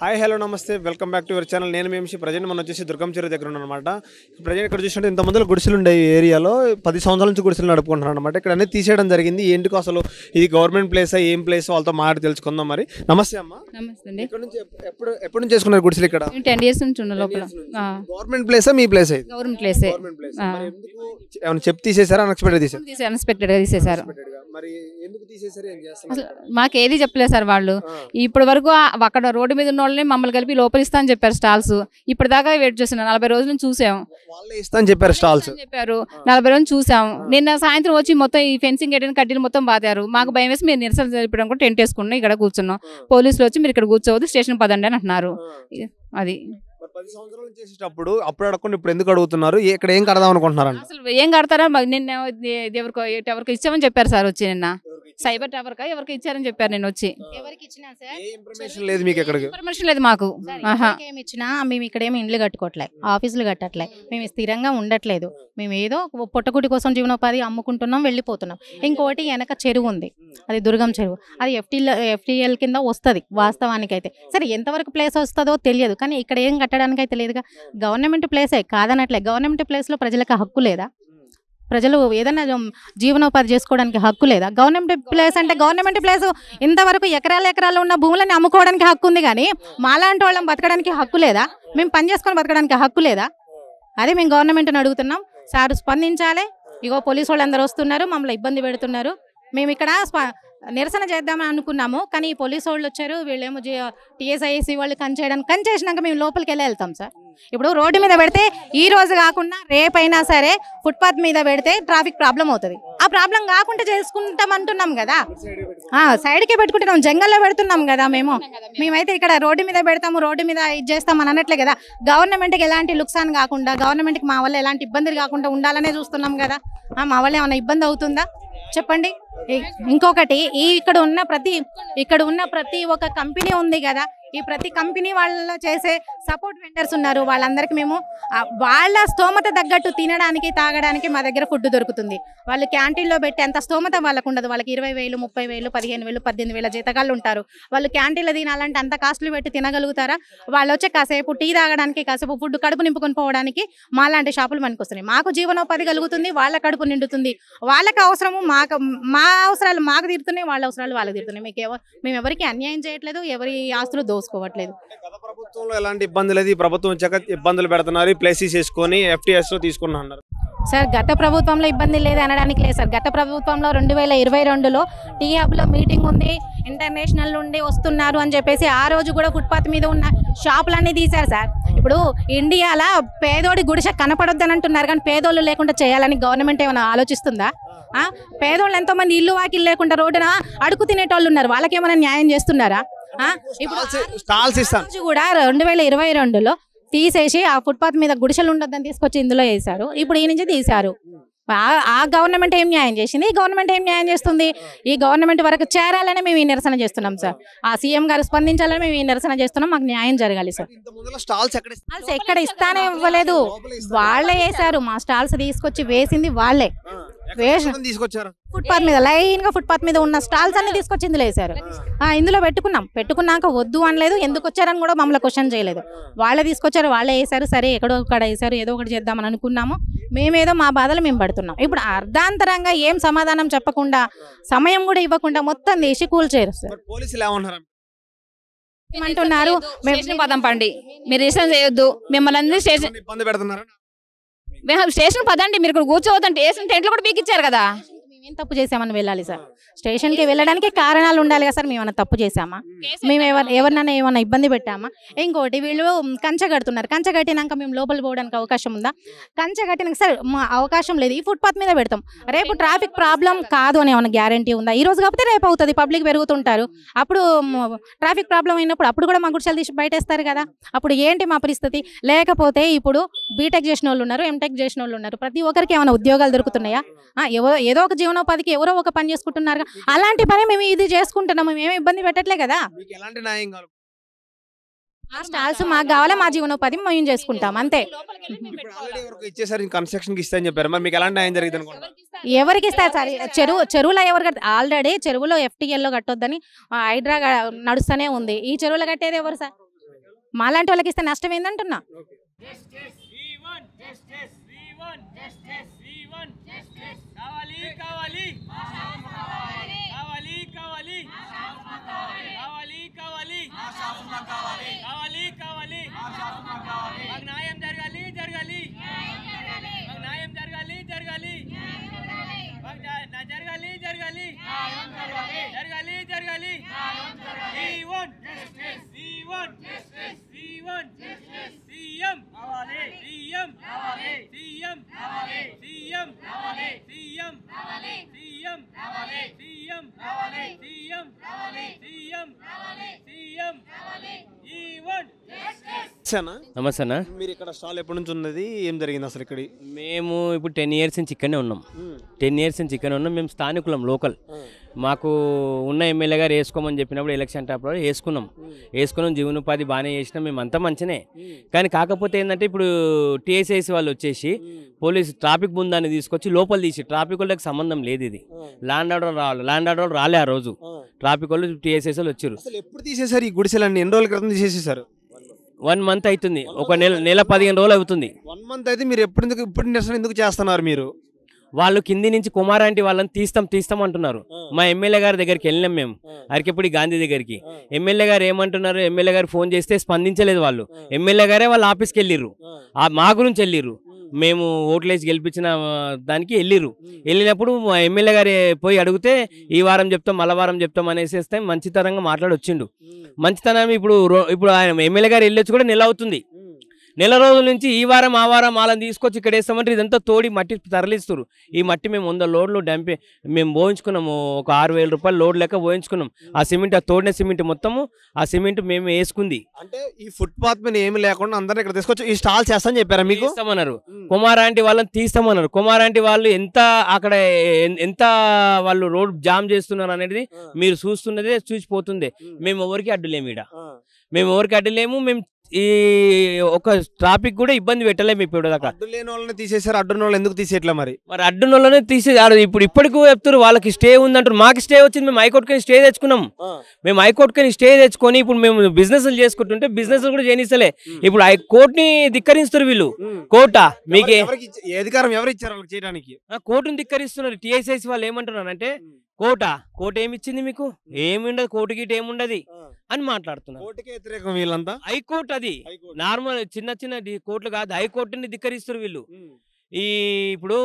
Hi hello నమస్తే welcome back to your channel నేను మేము ప్రజెంట్ మనం వచ్చేసి దుర్గం చెరువు దగ్గర ఉన్నాను అనమాట ప్రజెంట్ ఇక్కడ చూసినట్టు ఇంత ఇంతమంది గుడిసెలు ఉండే ఏరియాలో పది సంవత్సరాల నుంచి గుడిసెలు నడుపుకుంటున్నాను అనమాట ఇక్కడ అన్ని తీసేయడం జరిగింది ఏంటికో అసలు ఇది గవర్నమెంట్ ప్లేసా ఏం ప్లేస్ వాళ్ళతో మాట తెలుసుకుందాం మరి నమస్తే అమ్మ నమస్తే ఇక్కడ నుంచి ఎప్పుడు ఎప్పుడు నుంచి చేసుకున్నారు గుడిసెలు ఇక్కడ టెన్ ఇయర్స్ నుంచి గవర్నమెంట్ ప్లేసా మీ ప్లేస్ గవర్నమెంట్ ప్లేస్ ఏమైనా చెప్పి తీసేసారా అన్ఎక్స్పెక్టెడ్ తీసేసారు అన్ఎక్స్పెక్టెడ్ తీసేసారు అసలు మాకేది మాకు ఏది చెప్పలేదు సార్ వాళ్ళు ఇప్పటి వరకు అక్కడ రోడ్డు మీద ఉన్న వాళ్ళని మమ్మల్ని కలిపి లోపలిస్తా అని చెప్పారు స్టాల్స్ ఇప్పుడు దాకా వెయిట్ చేస్తున్నా నలభై రోజుల నుంచి ఇస్తా అని చెప్పారు స్టాల్స్ చెప్పారు నలభై రోజులు చూసాము నిన్న సాయంత్రం వచ్చి మొత్తం ఈ ఫెన్సింగ్ గేట్ కడ్డీలు మొత్తం బాధారు మాకు భయం వేసి మీరు నిరసన చెప్పడం కూడా టెంట్ వేసుకున్నాం ఇక్కడ కూర్చున్నాం పోలీసులు వచ్చి మీరు ఇక్కడ కూర్చోవద్దు స్టేషన్ పదండి అని అంటున్నారు అది పది సంవత్సరాలు చేసేటప్పుడు అప్పుడు అడగకుండా ఇప్పుడు ఎందుకు అడుగుతున్నారు ఇక్కడ ఏం కడదాం అనుకుంటున్నారు అసలు ఏం కడతారా మరి నిన్న ఎవరికో ఎవరికో ఇచ్చామని చెప్పారు సార్ వచ్చి నిన్న సైబర్ టవర్ కా ఎవరికి ఇచ్చారని చెప్పారు నేను వచ్చి ఎవరికి ఇచ్చినా సార్ ఇన్ఫర్మేషన్ లేదు మాకు ఏమి ఇచ్చినా మేము ఇక్కడ ఏమి ఇండ్లు కట్టుకోవట్లే ఆఫీసులు కట్టట్లే మేము స్థిరంగా ఉండట్లేదు మేము ఏదో పొట్టగుడి కోసం జీవనోపాధి అమ్ముకుంటున్నాం వెళ్ళిపోతున్నాం ఇంకోటి వెనక చెరువు ఉంది అది దుర్గం చెరువు అది ఎఫ్టీఎల్ ఎఫ్టీఎల్ కింద వస్తుంది వాస్తవానికి అయితే సరే ఎంతవరకు ప్లేస్ వస్తుందో తెలియదు కానీ ఇక్కడ ఏం కట్టడానికి అయితే లేదుగా గవర్నమెంట్ ప్లేసే కాదనట్లే గవర్నమెంట్ ప్లేస్లో ప్రజలకు హక్కు లేదా ప్రజలు ఏదైనా జీవనోపాధి చేసుకోవడానికి హక్కు లేదా గవర్నమెంట్ ప్లేస్ అంటే గవర్నమెంట్ ప్లేస్ ఇంతవరకు ఎకరాల ఎకరాలు ఉన్న భూములని అమ్ముకోవడానికి హక్కు ఉంది కానీ మాలాంటి వాళ్ళం బతకడానికి హక్కు లేదా మేము పని చేసుకొని బతకడానికి హక్కు లేదా అదే మేము గవర్నమెంట్ని అడుగుతున్నాం సార్ స్పందించాలి ఇగో పోలీసు వాళ్ళందరూ వస్తున్నారు మమ్మల్ని ఇబ్బంది పెడుతున్నారు మేము ఇక్కడ నిరసన చేద్దామని అనుకున్నాము కానీ ఈ పోలీస్ వాళ్ళు వచ్చారు వీళ్ళేమో టీఎస్ఐసి వాళ్ళు కన్ చేయడానికి కన్ చేసినాక మేము లోపలికి వెళ్ళి వెళ్తాం సార్ ఇప్పుడు రోడ్డు మీద పెడితే ఈ రోజు కాకుండా రేపైనా సరే ఫుట్పాత్ మీద పెడితే ట్రాఫిక్ ప్రాబ్లం అవుతుంది ఆ ప్రాబ్లం కాకుండా చేసుకుంటాం అంటున్నాం కదా సైడ్కి పెట్టుకుంటున్నాం జంగల్లో పెడుతున్నాం కదా మేము మేమైతే ఇక్కడ రోడ్డు మీద పెడతాము రోడ్డు మీద ఇది చేస్తాం అని అనట్లే కదా గవర్నమెంట్కి ఎలాంటి లుక్సాన్ కాకుండా గవర్నమెంట్కి మా వల్ల ఎలాంటి ఇబ్బందులు కాకుండా ఉండాలనే చూస్తున్నాం కదా మా వల్ల ఏమైనా ఇబ్బంది అవుతుందా చెప్పండి ఇంకొకటి ఈ ఇక్కడ ఉన్న ప్రతి ఇక్కడ ఉన్న ప్రతి ఒక కంపెనీ ఉంది కదా ఈ ప్రతి కంపెనీ వాళ్ళలో చేసే సపోర్ట్ వెండర్స్ ఉన్నారు వాళ్ళందరికీ మేము వాళ్ళ స్తోమత తగ్గట్టు తినడానికి తాగడానికి మా దగ్గర ఫుడ్ దొరుకుతుంది వాళ్ళు క్యాంటీన్లో పెట్టి అంత స్తోమత వాళ్ళకు ఉండదు వాళ్ళకి ఇరవై వేలు ముప్పై వేలు పదిహేను వేలు పద్దెనిమిది వేల జీతకాలు ఉంటారు వాళ్ళు క్యాంటీన్లో తినాలంటే అంత కాస్ట్లు పెట్టి తినగలుగుతారా వాళ్ళు వచ్చే కాసేపు టీ తాగడానికి కాసేపు ఫుడ్ కడుపు నింపుకొని పోవడానికి మాలాంటి షాపులు మనకు వస్తున్నాయి మాకు జీవనోపాధి కలుగుతుంది వాళ్ళ కడుపు నిండుతుంది వాళ్ళకి అవసరము మాకు మా అవసరాలు మాకు తీరుతున్నాయి వాళ్ళ అవసరాలు వాళ్ళకి తీరుతున్నాయి మీకు మేము ఎవరికి అన్యాయం చేయట్లేదు ఎవరి ఆస్తులు దోసుకోవట్లేదు ఎలాంటి లేదు ఈ ప్రభుత్వం ఇబ్బందులు పెడుతున్నారు ప్లేసెస్ వేసుకొని ఎఫ్టీఎస్ లో సార్ గత ప్రభుత్వంలో ఇబ్బంది లేదు అనడానికి లేదు సార్ గత ప్రభుత్వంలో రెండు వేల ఇరవై రెండులో టీ లో మీటింగ్ ఉంది ఇంటర్నేషనల్ నుండి వస్తున్నారు అని చెప్పేసి ఆ రోజు కూడా ఫుట్పాత్ మీద ఉన్న షాపులన్నీ తీశారు సార్ ఇప్పుడు ఇండియాలో పేదోడి గుడిసె అని అంటున్నారు కానీ పేదోళ్ళు లేకుండా చేయాలని గవర్నమెంట్ ఏమైనా ఆలోచిస్తుందా పేదోళ్ళు ఎంతోమంది ఇల్లు వాకిల్ లేకుండా రోడ్డున అడుగు తినేటోళ్ళు ఉన్నారు వాళ్ళకేమైనా న్యాయం చేస్తున్నారా ఇప్పుడు స్టాల్స్ ఇస్తాను కూడా రెండు వేల ఇరవై రెండులో తీసేసి ఆ ఫుట్పాత్ మీద గుడిసెలు ఉండద్దని తీసుకొచ్చి ఇందులో వేశారు ఇప్పుడు ఈ నుంచి తీశారు ఆ గవర్నమెంట్ ఏం న్యాయం చేసింది ఈ గవర్నమెంట్ ఏం న్యాయం చేస్తుంది ఈ గవర్నమెంట్ వరకు చేరాలని మేము ఈ నిరసన చేస్తున్నాం సార్ ఆ సీఎం గారు స్పందించాలని మేము ఈ నిరసన చేస్తున్నాం మాకు న్యాయం జరగాలి సార్ స్టాల్స్ ఎక్కడ ఇస్తానే ఇవ్వలేదు వాళ్ళే వేసారు మా స్టాల్స్ తీసుకొచ్చి వేసింది వాళ్ళే తీసుకొచ్చారు ఫుట్పాత్ మీద లైన్ గా ఫుట్పాత్ మీద ఉన్న స్టాల్స్ అన్ని తీసుకొచ్చింది లేదు సార్ ఇందులో పెట్టుకున్నాం పెట్టుకున్నాక వద్దు అనలేదు ఎందుకు వచ్చారని కూడా మమ్మల్ని క్వశ్చన్ చేయలేదు వాళ్ళే తీసుకొచ్చారు వాళ్ళే వేసారు సరే ఎక్కడో అక్కడ వేసారు ఏదో ఒకటి చేద్దామని అనుకున్నాము మేమేదో మా బాధలు మేము పడుతున్నాం ఇప్పుడు అర్ధాంతరంగా ఏం సమాధానం చెప్పకుండా సమయం కూడా ఇవ్వకుండా మొత్తం తీసి కూల్చేరు పోలీసులు ఏమన్నారు ఏమంటున్నారు పదం పండి మీరు రీసెంట్ చేయొద్దు మిమ్మల్ని స్టేషన్ ఇబ్బంది పెడుతున్నారు స్టేషన్ పదండి మీరు ఇక్కడ అంటే స్టేషన్ టెంట్లు కూడా పీకిచ్చారు కదా మేము తప్పు చేసామని వెళ్ళాలి సార్ స్టేషన్కి వెళ్ళడానికి కారణాలు ఉండాలి కదా సార్ మేమన్నా తప్పు చేసామా మేము ఎవరు ఎవరినైనా ఏమైనా ఇబ్బంది పెట్టామా ఇంకోటి వీళ్ళు కంచె కడుతున్నారు కంచె కట్టినాక మేము లోపల పోవడానికి అవకాశం ఉందా కంచె కట్టినాక సార్ మా అవకాశం లేదు ఈ ఫుట్పాత్ మీద పెడతాం రేపు ట్రాఫిక్ ప్రాబ్లం కాదు అని ఏమైనా గ్యారంటీ ఉందా ఈ రోజు కాకపోతే రేపు అవుతుంది పబ్లిక్ పెరుగుతుంటారు అప్పుడు ట్రాఫిక్ ప్రాబ్లం అయినప్పుడు అప్పుడు కూడా మా గుడిసెలు తీసి బయటేస్తారు కదా అప్పుడు ఏంటి మా పరిస్థితి లేకపోతే ఇప్పుడు బీటెక్ చేసిన వాళ్ళు ఉన్నారు ఎంటెక్ చేసిన వాళ్ళు ఉన్నారు ప్రతి ఒక్కరికి ఏమైనా ఉద్యోగాలు దొరుకుతున్నాయా ఏదో ఒక జీవనం పదినో పదికి ఎవరో ఒక పని చేసుకుంటున్నారు అలాంటి పని మేము ఇది చేసుకుంటున్నాము మేము ఇబ్బంది పెట్టట్లే కదా స్టాల్స్ మాకు కావాలా మా జీవనోపాధి మేము చేసుకుంటాం అంతే కన్స్ట్రక్షన్ ఎవరికి ఇస్తారు సార్ చెరువు చెరువులో ఎవరు కట్ట ఆల్రెడీ చెరువులో ఎఫ్టీఎల్లో కట్టొద్దని హైడ్రా నడుస్తూనే ఉంది ఈ చెరువులో కట్టేది ఎవరు సార్ మాలాంటి వాళ్ళకి ఇస్తే నష్టం ఏందంటున్నా want justice. We want justice. Kawali, Kawali. Mashas Makawali. Kawali, Kawali. Mashas Makawali. Kawali, Kawali. Mashas Makawali. Kawali, Kawali. Mashas Makawali. Magnayam Jargali, Jargali. Magnayam Jargali. Magnayam Jargali, Jargali. Magnayam Jargali. Jargali, Jargali. Magnayam Jargali. Jargali, Jargali. Magnayam Jargali. We want justice. We want justice. We want CM CM CM CM CM CM CM CM CM ఈ వన్ నమస్తే అన్న మీరు ఇక్కడ stall ఎప్పటి నుంచి ఉన్నది ఏం జరిగింది అసలు ఇక్కడ మేము ఇప్పుడు టెన్ ఇయర్స్ నుంచి ఇక్కడనే ఉన్నాం టెన్ ఇయర్స్ నుంచి ఇక్కడనే ఉన్నాం మేము స్థానికులం లోకల్ మాకు ఉన్న ఎమ్మెల్యే గారు వేసుకోమని చెప్పినప్పుడు ఎలక్షన్ టైప్లో వేసుకున్నాం వేసుకున్నాం జీవనోపాధి బాగానే చేసినాం మేము అంతా మంచినే కానీ కాకపోతే ఏంటంటే ఇప్పుడు టీఎస్ఐసి వాళ్ళు వచ్చేసి పోలీసు ట్రాఫిక్ బృందాన్ని తీసుకొచ్చి లోపల తీసి ట్రాఫిక్ వాళ్ళకి సంబంధం లేదు ఇది ల్యాండ్ ఆర్డర్ రావాలి ల్యాండ్ ఆర్డర్ రాలే ఆ రోజు ట్రాఫిక్ వాళ్ళు టీఎస్ఐసి వాళ్ళు వచ్చారు ఎప్పుడు తీసేసారు ఈ గుడిసెలన్నీ ఎన్ని రోజుల క్రితం తీసేసేసారు వన్ మంత్ అవుతుంది ఒక నెల నెల పదిహేను రోజులు అవుతుంది వన్ మంత్ అయితే మీరు ఎప్పుడు ఇప్పుడు నిరసన ఎందుకు చేస్తున్నారు మీరు వాళ్ళు కింది నుంచి కుమారాంటి వాళ్ళని తీస్తాం తీస్తాం అంటున్నారు మా ఎమ్మెల్యే గారి దగ్గరికి వెళ్ళినాం మేము అరికెప్పుడు గాంధీ దగ్గరికి ఎమ్మెల్యే గారు ఏమంటున్నారు ఎమ్మెల్యే గారు ఫోన్ చేస్తే స్పందించలేదు వాళ్ళు ఎమ్మెల్యే గారే వాళ్ళ ఆఫీస్కి వెళ్ళిర్రు మా గురించి వెళ్ళిర్రు మేము ఓట్లేసి గెలిపించిన దానికి వెళ్ళిరు వెళ్ళినప్పుడు మా ఎమ్మెల్యే గారు పోయి అడిగితే ఈ వారం చెప్తాం మళ్ళా వారం చెప్తాం అనేసేస్తే మంచితనంగా మాట్లాడొచ్చిండు మంచితనం ఇప్పుడు ఇప్పుడు ఆయన ఎమ్మెల్యే గారు వెళ్ళొచ్చు కూడా నెల అవుతుంది నెల రోజుల నుంచి ఈ వారం ఆ వారం వాళ్ళని తీసుకొచ్చి ఇక్కడ వేస్తామంటే ఇదంతా తోడి మట్టి తరలిస్తారు ఈ మట్టి మేము వంద లోడ్లు డంపి మేము పోయించుకున్నాము ఒక ఆరు వేల రూపాయలు లోడ్ లెక్క పోయించుకున్నాం ఆ సిమెంట్ ఆ తోడిన సిమెంట్ మొత్తము ఆ సిమెంట్ మేము వేసుకుంది అంటే ఈ ఫుట్పాత్ మీద ఏమి లేకుండా అందరూ ఇక్కడ తీసుకొచ్చి ఈ స్టాల్ చేస్తామని చెప్పారా మీకు ఇస్తామన్నారు కుమారాంటి వాళ్ళని తీస్తామన్నారు కుమారాంటి వాళ్ళు ఎంత అక్కడ ఎంత వాళ్ళు రోడ్ జామ్ చేస్తున్నారు అనేది మీరు చూస్తున్నదే చూసిపోతుంది మేము ఎవరికి అడ్డులేము ఇక్కడ మేము ఎవరికి అడ్డులేము మేము ఈ ఒక ట్రాఫిక్ కూడా ఇబ్బంది పెట్టలేము ఇప్పుడు దాకా అడ్డు లేని వాళ్ళని తీసేసారు అడ్డున్న వాళ్ళు ఎందుకు తీసేట్లే మరి మరి అడ్డున్న వాళ్ళనే తీసేసారు ఇప్పుడు ఇప్పటికూ చెప్తారు వాళ్ళకి స్టే ఉందంటారు మాకు స్టే వచ్చింది మేము హైకోర్టుకి స్టే తెచ్చుకున్నాం మేము హైకోర్టుకి స్టే తెచ్చుకొని ఇప్పుడు మేము బిజినెస్లు చేసుకుంటుంటే బిజినెస్ కూడా చేయనిస్తలే ఇప్పుడు కోర్టుని ధిక్కరిస్తారు వీళ్ళు కోర్టా మీకు అధికారం ఎవరు ఇచ్చారు వాళ్ళకి చేయడానికి కోర్టుని ధిక్కరిస్తున్నారు టీఐసీసీ వాళ్ళు ఏమంటున్నారు అంటే కోట కోట ఇచ్చింది మీకు ఏమి ఉండదు కోట గీట ఏముండదు అని మాట్లాడుతున్నారు కోర్టుకి వ్యతిరేకం వీళ్ళంతా హైకోర్టు అది నార్మల్ చిన్న చిన్న కోర్టులు కాదు హైకోర్టుని ధిక్కరిస్తారు వీళ్ళు ఈ ఇప్పుడు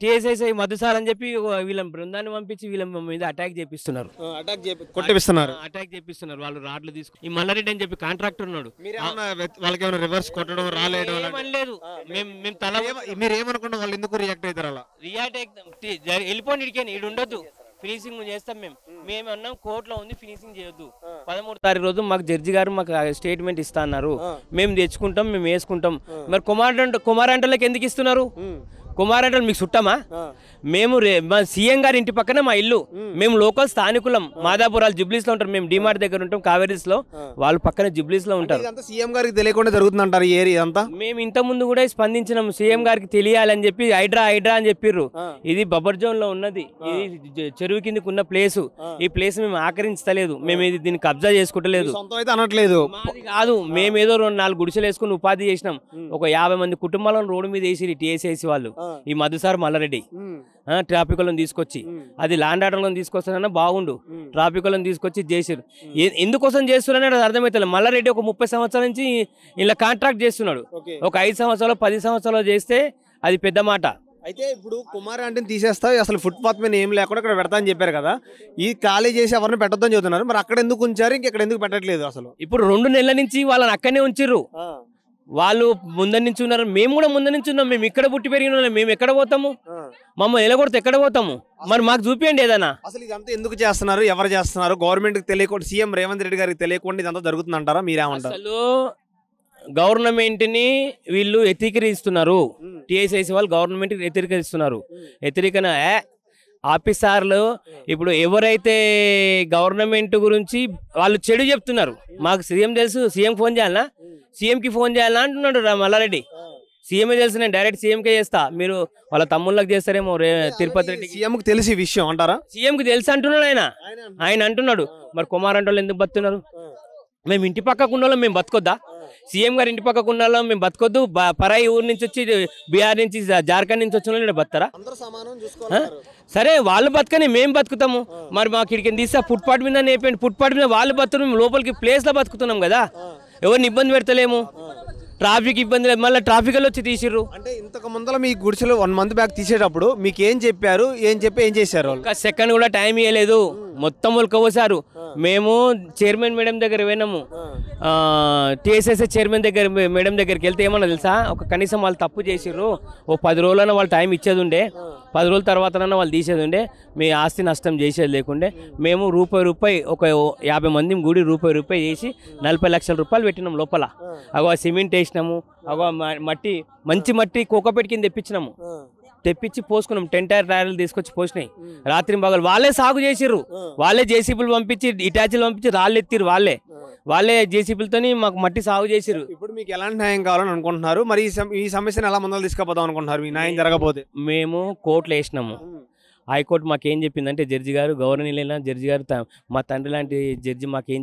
టీఎస్ఐసై మధుసార్ అని చెప్పి వీళ్ళ బృందాన్ని పంపించి వీళ్ళ మీద అటాక్ చేపిస్తున్నారు అటాక్ చేపిస్తున్నారు వాళ్ళు రాడ్లు తీసుకు ఈ మల్లారెడ్డి అని చెప్పి కాంట్రాక్టర్ ఉన్నాడు వాళ్ళకి ఏమైనా రివర్స్ కొట్టడం రాలేదు లేదు మేము తల మీరు ఎందుకు రియాక్ట్ అవుతారు అలా రియాక్ట్ వెళ్ళిపోయి ఇడికాను ఇడు ఫినిషింగ్ చేస్తాం మేము మేము అన్నాం కోర్టులో ఉంది ఫినిషింగ్ చేయొద్దు పదమూడు తారీఖు రోజు మాకు జడ్జి గారు మాకు స్టేట్మెంట్ ఇస్తా అన్నారు మేము తెచ్చుకుంటాం మేము వేసుకుంటాం మరి కుమార్ కుమార్ అంటలకు ఎందుకు ఇస్తున్నారు కుమారటలు మీకు చుట్టమా మేము మా సీఎం గారి ఇంటి పక్కన మా ఇల్లు మేము లోకల్ స్థానికులం మాదాపురాలు జుబ్లీస్ లో ఉంటారు మేము డిమార్ట్ దగ్గర ఉంటాం కావేరీస్ లో వాళ్ళు పక్కన జుబ్లీస్ లో ఉంటారు సీఎం గారికి తెలియకుండా జరుగుతుందంటారు ఏరియా అంతా మేము ఇంత ముందు కూడా స్పందించినాం సీఎం గారికి తెలియాలని చెప్పి హైడ్రా హైడ్రా అని చెప్పిర్రు ఇది బబర్ జోన్ లో ఉన్నది ఇది చెరువు కిందకు ఉన్న ప్లేస్ ఈ ప్లేస్ మేము ఆకరించలేదు మేము ఇది దీన్ని కబ్జా చేసుకుంటలేదు అనట్లేదు కాదు మేమేదో రెండు నాలుగు గుడిసెలు వేసుకుని ఉపాధి చేసినాం ఒక యాభై మంది కుటుంబాలను రోడ్డు మీద వేసి వేసేసి వాళ్ళు ఈ మధుసార్ మల్లారెడ్డి ట్రాఫిక్ వాళ్ళని తీసుకొచ్చి అది ల్యాండ్ ఆర్డర్ వాళ్ళని తీసుకొస్తానన్నా బాగుండు ట్రాఫిక్ వాళ్ళని తీసుకొచ్చి చేసారు ఎందుకోసం చేస్తున్నారని అది అర్థమవుతుంది మల్లారెడ్డి ఒక ముప్పై సంవత్సరాల నుంచి ఇలా కాంట్రాక్ట్ చేస్తున్నాడు ఒక ఐదు సంవత్సరాలు పది సంవత్సరాలు చేస్తే అది పెద్ద మాట అయితే ఇప్పుడు కుమార్ అంటే తీసేస్తావు అసలు ఫుట్పాత్ మీద ఏం లేకుండా ఇక్కడ పెడతా అని చెప్పారు కదా ఈ ఖాళీ చేసి ఎవరిని పెట్టొద్దని చదువుతున్నారు మరి అక్కడ ఎందుకు ఉంచారు ఇంకెక్కడ ఎందుకు పెట్టట్లేదు అసలు ఇప్పుడు రెండు నెలల నుంచి వాళ్ళని అక్కడనే ఉంచిర్రు వాళ్ళు ముందర నుంచి ఉన్నారు మేము కూడా ముందర నుంచి ఉన్నాం మేము ఇక్కడ పుట్టి పెరిగిన వాళ్ళం మేము ఎక్కడ పోతాము మమ్మల్ని ఎలగొడితే ఎక్కడ పోతాము మరి మాకు చూపించండి ఏదైనా అసలు ఇదంతా ఎందుకు చేస్తున్నారు ఎవరు చేస్తున్నారు గవర్నమెంట్ తెలియకుండా సీఎం రేవంత్ రెడ్డి గారికి తెలియకుండా ఇదంతా జరుగుతుంది అంటారా మీరేమంటారు అసలు గవర్నమెంట్ని వీళ్ళు వ్యతిరేకరిస్తున్నారు టీఎస్ఐసి వాళ్ళు గవర్నమెంట్కి వ్యతిరేకరిస్తున్నారు వ్యతిరేకన ఆఫీసర్లు ఇప్పుడు ఎవరైతే గవర్నమెంట్ గురించి వాళ్ళు చెడు చెప్తున్నారు మాకు సీఎం తెలుసు సీఎం ఫోన్ చేయాలనా hmm. సీఎంకి ఫోన్ చేయాలనా అంటున్నాడు మల్లారెడ్డి ah. సీఎంఏ తెలుసు నేను డైరెక్ట్ సీఎంకే చేస్తా మీరు వాళ్ళ తమ్ముళ్ళకి చేస్తారేమో రే తిరుపతి రెడ్డి సీఎంకి తెలిసి విషయం అంటారా సీఎంకి తెలుసు అంటున్నాడు ఆయన ఆయన అంటున్నాడు ah. మరి కుమార్ అంటే ఎందుకు బతున్నారు ah. మేము ఇంటి పక్కకు పక్కకుండా మేము బతుకొద్దా సీఎం గారు ఇంటి పక్కకు ఉన్న మేము బతకొద్దు పరాయి ఊరు నుంచి వచ్చి బీహార్ నుంచి జార్ఖండ్ నుంచి వచ్చిన వాళ్ళు బతారా సరే వాళ్ళు బతకని మేము బతుకుతాము మరి మాకు ఇక్కడికి తీస్తే ఫుట్పాత్ మీద నేపండి ఫుట్పాత్ మీద వాళ్ళు బతు మేము లోపలికి ప్లేస్లో బతుకుతున్నాం కదా ఎవరిని ఇబ్బంది పెడతలేము ట్రాఫిక్ ఇబ్బంది లేదు మళ్ళీ ట్రాఫిక్లో వచ్చి తీసిర్రు అంటే ఇంతకు ముందర మీ గుడిసెలు వన్ మంత్ బ్యాక్ తీసేటప్పుడు మీకు ఏం చెప్పారు ఏం చెప్పి ఏం చేశారు సెకండ్ కూడా టైం ఇవ్వలేదు మొత్తం కవ్వసారు మేము చైర్మన్ మేడం దగ్గర పోయినాము టీఎస్ఎస్ చైర్మన్ దగ్గర మేడం దగ్గరికి వెళ్తే ఏమన్నా తెలుసా ఒక కనీసం వాళ్ళు తప్పు చేసిర్రు ఓ పది రోజులైనా వాళ్ళు టైం ఇచ్చేది ఉండే పది రోజుల తర్వాతనైనా వాళ్ళు తీసేది ఉండే మీ ఆస్తి నష్టం చేసేది లేకుండే మేము రూపాయి రూపాయి ఒక యాభై మంది గుడి రూపాయి రూపాయి చేసి నలభై లక్షల రూపాయలు పెట్టినాం లోపల అగో సిమెంట్ వేసినాము అగో మట్టి మంచి మట్టి కోకపెట్టి కింద తెప్పించినాము తెప్పించి పోసుకున్నాం టెన్ టైర్ టైర్లు తీసుకొచ్చి పోసినాయి రాత్రి పగలు వాళ్ళే సాగు చేసిర్రు వాళ్ళే జేసీబీలు పంపించి ఇటాచీలు పంపించి రాళ్ళు ఎత్తిరు వాళ్ళే వాళ్ళే జేసీబీలతోని మాకు మట్టి సాగు చేసిరు ఇప్పుడు మీకు ఎలాంటి న్యాయం కావాలని అనుకుంటున్నారు మరి ఈ సమస్యను ఎలా ముందలు తీసుకుపోదాం అనుకుంటున్నారు మీ న్యాయం జరగబోతే మేము కోర్టులో వేసినాము హైకోర్టు మాకేం చెప్పిందంటే జడ్జి గారు గవర్నర్ జడ్జి గారు మా తండ్రి లాంటి జడ్జి మాకేం